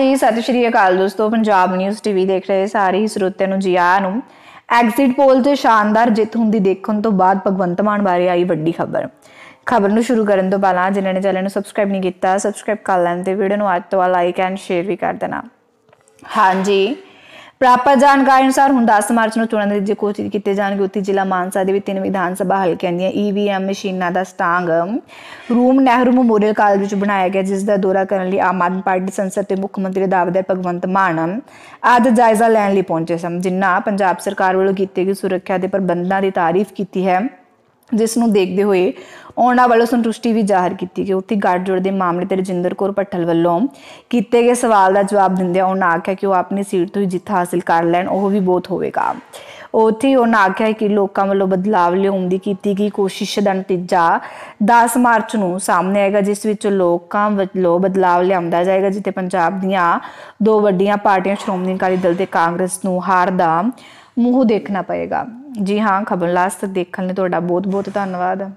ਜੀ ਸਤਿ ਸ਼੍ਰੀ ਅਕਾਲ ਦੋਸਤੋ ਪੰਜਾਬ ਨਿਊਜ਼ ਟੀਵੀ ਦੇਖ ਰਹੇ ਸਾਰੇ ਸਰੋਤਿਆਂ ਨੂੰ ਜੀ ਆਇਆਂ ਨੂੰ ਐਗਜ਼ਿਟ ਪੋਲ ਤੇ ਸ਼ਾਨਦਾਰ ਜਿੱਤ ਹੁੰਦੀ ਦੇਖਣ ਤੋਂ ਬਾਅਦ ਭਗਵੰਤ ਮਾਨ ਬਾਰੇ ਆਈ ਵੱਡੀ ਖਬਰ ਖਬਰ ਨੂੰ ਸ਼ੁਰੂ ਕਰਨ ਤੋਂ ਪਹਿਲਾਂ ਜਿਨ੍ਹਾਂ ਨੇ ਚੈਨਲ ਨੂੰ ਸਬਸਕ੍ਰਾਈਬ ਨਹੀਂ ਕੀਤਾ ਸਬਸਕ੍ਰਾਈਬ ਕਰ ਲੈਣ ਤੇ ਵੀਡੀਓ ਨੂੰ ਅੱਜ ਤੋਂ ਲਾਈਕ ਐਂਡ ਸ਼ੇਅਰ ਵੀ ਕਰ ਦੇਣਾ ਹਾਂਜੀ ਪ੍ਰਾਪਤ ਜਾਣਕਾਰੀ ਅਨੁਸਾਰ ਹੁਣ 10 ਮਾਰਚ ਨੂੰ ਚੋਣਾਂ ਦੇ ਨਤੀਜੇ ਕੋਚੀ ਕੀਤੇ ਜਾਣਗੇ ਉੱਥੇ ਜ਼ਿਲ੍ਹਾ ਮਾਨਸਾ ਦੇ ਵਿੱਚ ਤਿੰਨ ਵਿਧਾਨ ਸਭਾ ਹਲਕਿਆਂ ਦੀਆਂ ਈਵੀਐਮ ਮਸ਼ੀਨਾਂ ਦਾ strong room Nehru memorial college ਵਿੱਚ ਬਣਾਇਆ ਗਿਆ ਜਿਸ ਦਾ ਦੌਰਾ ਕਰਨ ਲਈ ਆਮ ਆਦਮੀ ਪਾਰਟੀ ਸੰਸਦ ਤੇ ਮੁੱਖ ਮੰਤਰੀ ਦਾਅਵੇਦਾਰ ਭਗਵੰਤ ਮਾਨ ਅੱਜ ਜਾਇਜ਼ਾ ਲੈਣ ਲਈ ਪਹੁੰਚੇ ਸਨ ਜਿਨ੍ਹਾਂ ਪੰਜਾਬ ਸਰਕਾਰ ਵੱਲੋਂ ਕੀਤੇ ਗਏ ਸੁਰੱਖਿਆ ਦੇ ਪ੍ਰਬੰਧਾਂ ਦੀ ਤਾਰੀਫ ਕੀਤੀ ਹੈ ਜਿਸ ਨੂੰ ਦੇਖਦੇ ਹੋਏ ਉਹਨਾਂ ਵੱਲੋਂ ਸੰਤੁਸ਼ਟੀ ਵੀ ਜ਼ਾਹਰ ਕੀਤੀ ਕਿ ਉੱਥੇ ਗੱਠਜੋੜ ਦੇ ਮਾਮਲੇ ਤੇ ਰਜਿੰਦਰ ਕੌਰ ਪੱਠਲ ਵੱਲੋਂ ਕੀਤੇ ਗਏ ਸਵਾਲ ਦਾ ਜਵਾਬ ਦਿੰਦੇ ਆ ਉਹਨਾਂ ਆਖਿਆ ਕਿ ਉਹ ਆਪਣੀ ਸੀਟ ਤੋਂ ਜਿੱਤ ਹਾਸਲ ਕਰ ਲੈਣ ਉਹ ਵੀ ਬਹੁਤ ਹੋਵੇਗਾ ਉੱਥੇ ਉਹਨਾਂ ਆਖਿਆ ਕਿ ਲੋਕਾਂ ਵੱਲੋਂ ਬਦਲਾਵ ਲਿਆਉਣ ਦੀ ਕੀਤੀ ਗਈ ਕੋਸ਼ਿਸ਼ ਦਾ ਨਤੀਜਾ 10 ਮਾਰਚ ਨੂੰ ਸਾਹਮਣੇ ਆਏਗਾ ਜਿਸ ਵਿੱਚ ਲੋਕਾਂ ਵੱਲੋਂ ਬਦਲਾਵ ਲਿਆਉਂਦਾ ਜਾਏਗਾ ਜਿੱਤੇ ਪੰਜਾਬ ਦੀਆਂ ਦੋ ਵੱਡੀਆਂ ਪਾਰਟੀਆਂ ਸ਼੍ਰੋਮਣੀ ਅਕਾਲੀ ਦਲ ਤੇ ਕਾਂਗਰਸ ਨੂੰ ਹਾਰ ਦਾ ਮੂੰਹ ਦੇਖਣਾ ਪਏਗਾ ਜੀ ਹਾਂ ਖਬਰ ਲਾਸਟ ਦੇਖਣ ਲਈ ਤੁਹਾਡਾ ਬਹੁਤ ਬਹੁਤ ਧੰਨਵਾਦ